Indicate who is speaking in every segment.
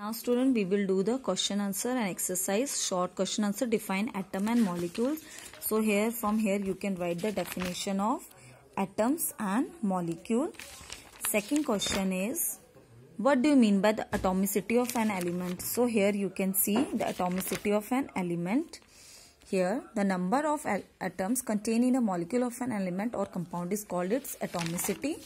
Speaker 1: Now student we will do the question answer and exercise short question answer define atom and molecule. So here from here you can write the definition of atoms and molecule. Second question is what do you mean by the atomicity of an element? So here you can see the atomicity of an element. Here the number of atoms contained in a molecule of an element or compound is called its atomicity.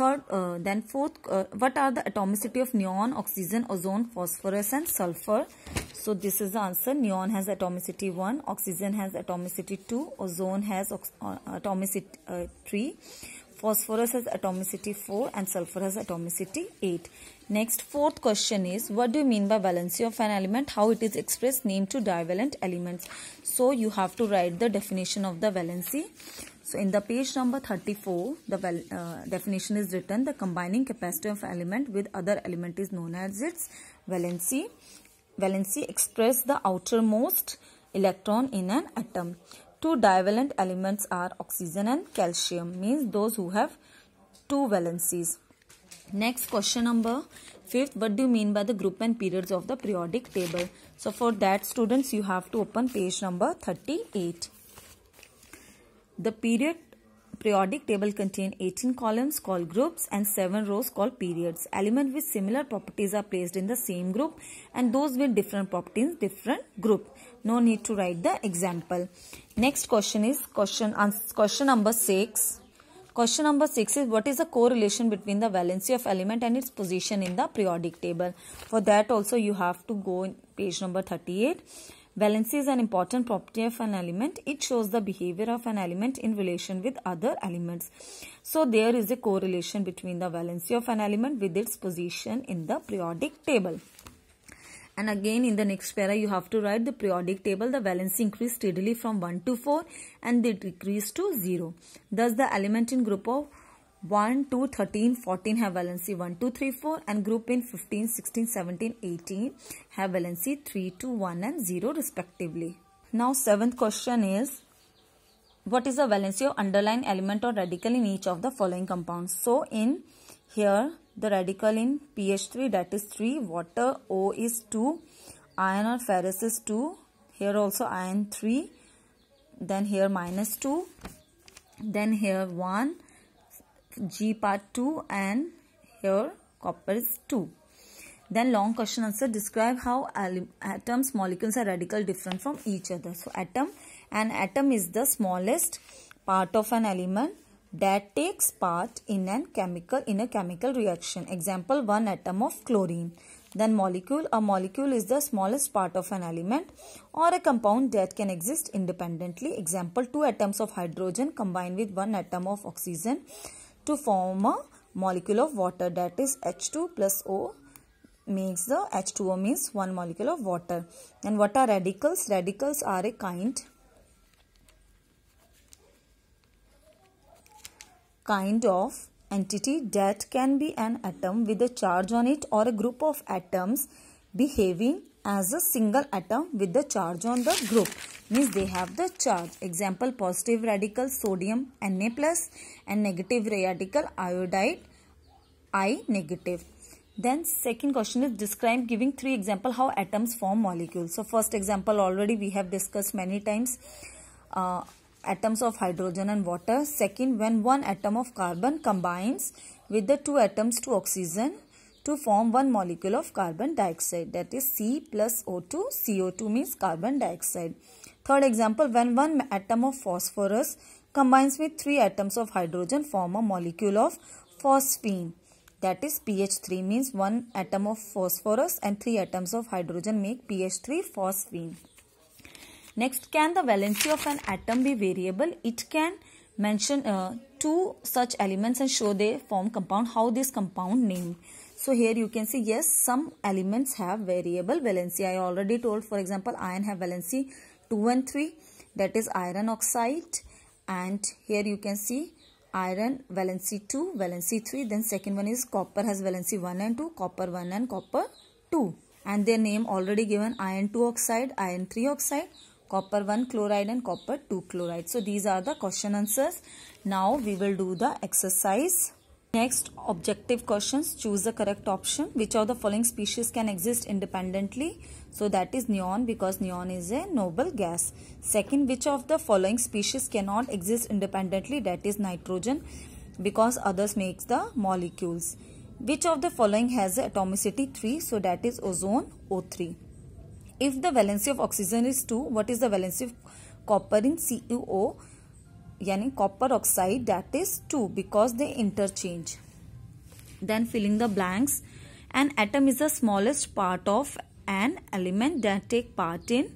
Speaker 1: Third, uh, then fourth, uh, what are the atomicity of neon, oxygen, ozone, phosphorus and sulfur? So this is the answer. Neon has atomicity 1, oxygen has atomicity 2, ozone has uh, atomicity uh, 3, phosphorus has atomicity 4 and sulfur has atomicity 8. Next, fourth question is, what do you mean by valency of an element? How it is expressed? Name two divalent elements. So you have to write the definition of the valency. So in the page number 34, the uh, definition is written, the combining capacity of element with other element is known as its valency. Valency express the outermost electron in an atom. Two divalent elements are oxygen and calcium, means those who have two valencies. Next question number 5th. What do you mean by the group and periods of the periodic table? So for that students, you have to open page number 38. The period periodic table contain 18 columns called groups and 7 rows called periods. Elements with similar properties are placed in the same group and those with different properties different group. No need to write the example. Next question is question, question number 6. Question number 6 is what is the correlation between the valency of element and its position in the periodic table. For that also you have to go in page number 38. Valency is an important property of an element. It shows the behavior of an element in relation with other elements. So there is a correlation between the valency of an element with its position in the periodic table. And again in the next para you have to write the periodic table. The valency increased steadily from 1 to 4 and they decreased to 0. Thus the element in group of 1, 2, 13, 14 have valency 1, 2, 3, 4 and group in 15, 16, 17, 18 have valency 3, 2, 1 and 0 respectively. Now 7th question is what is the valency of underlying element or radical in each of the following compounds? So in here the radical in pH3 that is 3, water O is 2, iron or ferrous is 2, here also iron 3, then here minus 2, then here 1 G part 2 and here copper is 2. Then long question answer describe how atoms, molecules are radical different from each other. So atom, an atom is the smallest part of an element that takes part in an chemical in a chemical reaction. Example one atom of chlorine. Then molecule, a molecule is the smallest part of an element or a compound that can exist independently. Example two atoms of hydrogen combined with one atom of oxygen to form a molecule of water that is H2 plus O makes the H2O means one molecule of water. And what are radicals? Radicals are a kind kind of entity that can be an atom with a charge on it or a group of atoms behaving as a single atom with the charge on the group means they have the charge example positive radical sodium Na plus and negative radical iodide I negative then second question is describe giving three example how atoms form molecules so first example already we have discussed many times uh, atoms of hydrogen and water second when one atom of carbon combines with the two atoms to oxygen to form one molecule of carbon dioxide that is C plus O2, CO2 means carbon dioxide. Third example, when one atom of phosphorus combines with three atoms of hydrogen form a molecule of phosphine that is pH3 means one atom of phosphorus and three atoms of hydrogen make pH3 phosphine. Next, can the valency of an atom be variable? It can mention uh, two such elements and show they form compound, how this compound named. So here you can see yes some elements have variable valency. I already told for example iron have valency 2 and 3 that is iron oxide and here you can see iron valency 2 valency 3 then second one is copper has valency 1 and 2 copper 1 and copper 2 and their name already given iron 2 oxide iron 3 oxide copper 1 chloride and copper 2 chloride so these are the question answers now we will do the exercise Next, objective questions. Choose the correct option. Which of the following species can exist independently? So that is neon because neon is a noble gas. Second, which of the following species cannot exist independently? That is nitrogen because others makes the molecules. Which of the following has atomicity 3? So that is ozone O3. If the valency of oxygen is 2, what is the valency of copper in CuO? यानी copper oxide that is 2 because they interchange. Then filling the blanks. An atom is the smallest part of an element that take part in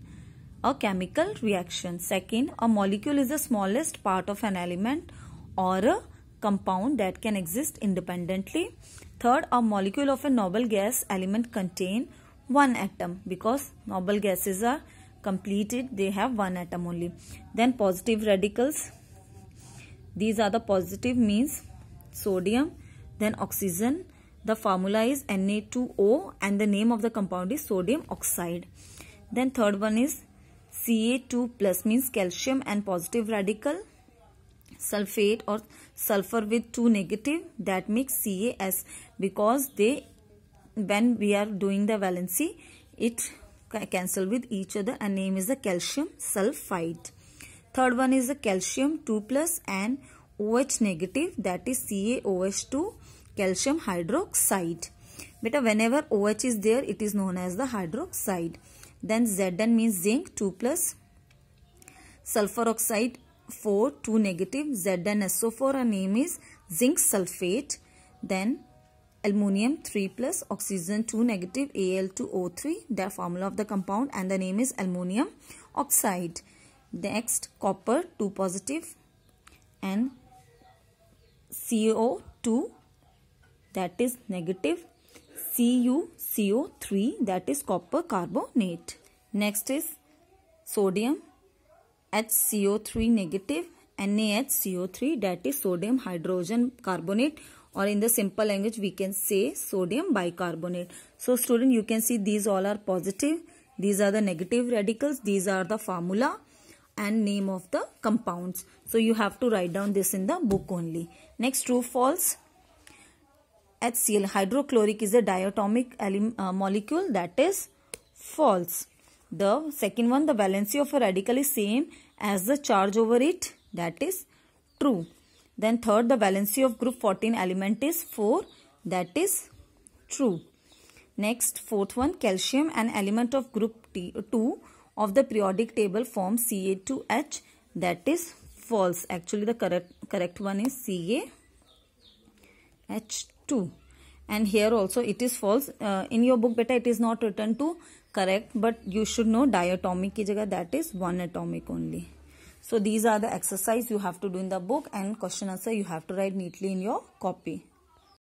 Speaker 1: a chemical reaction. Second, a molecule is the smallest part of an element or a compound that can exist independently. Third, a molecule of a noble gas element contain one atom because noble gases are completed they have one atom only. Then positive radicals these are the positive means sodium, then oxygen. The formula is Na2O and the name of the compound is sodium oxide. Then third one is Ca2 plus means calcium and positive radical. Sulfate or sulfur with 2 negative that makes CaS because they when we are doing the valency it cancel with each other and name is the calcium sulfide. Third one is the calcium 2 plus and OH negative that is CaOH2 calcium hydroxide. Beta whenever OH is there it is known as the hydroxide. Then Zn means zinc 2 plus sulfur oxide 4 2 negative ZnSO4 our name is zinc sulfate. Then aluminium 3 plus oxygen 2 negative Al2O3 the formula of the compound and the name is aluminium oxide. Next copper 2 positive and CO2 that is negative CuCO3 that is copper carbonate. Next is sodium HCO3 negative NaHCO3 that is sodium hydrogen carbonate or in the simple language we can say sodium bicarbonate. So student you can see these all are positive. These are the negative radicals. These are the formula and name of the compounds. So you have to write down this in the book only. Next true false. HCl hydrochloric is a diatomic uh, molecule that is false. The second one the valency of a radical is same as the charge over it that is true. Then third the valency of group 14 element is 4 that is true. Next fourth one calcium an element of group 2 of the periodic table forms Ca2H that is false. Actually the correct, correct one is CaH2 and here also it is false. Uh, in your book beta it is not written to correct but you should know diatomic ki jaga that is one atomic only. So these are the exercise you have to do in the book and question answer you have to write neatly in your copy.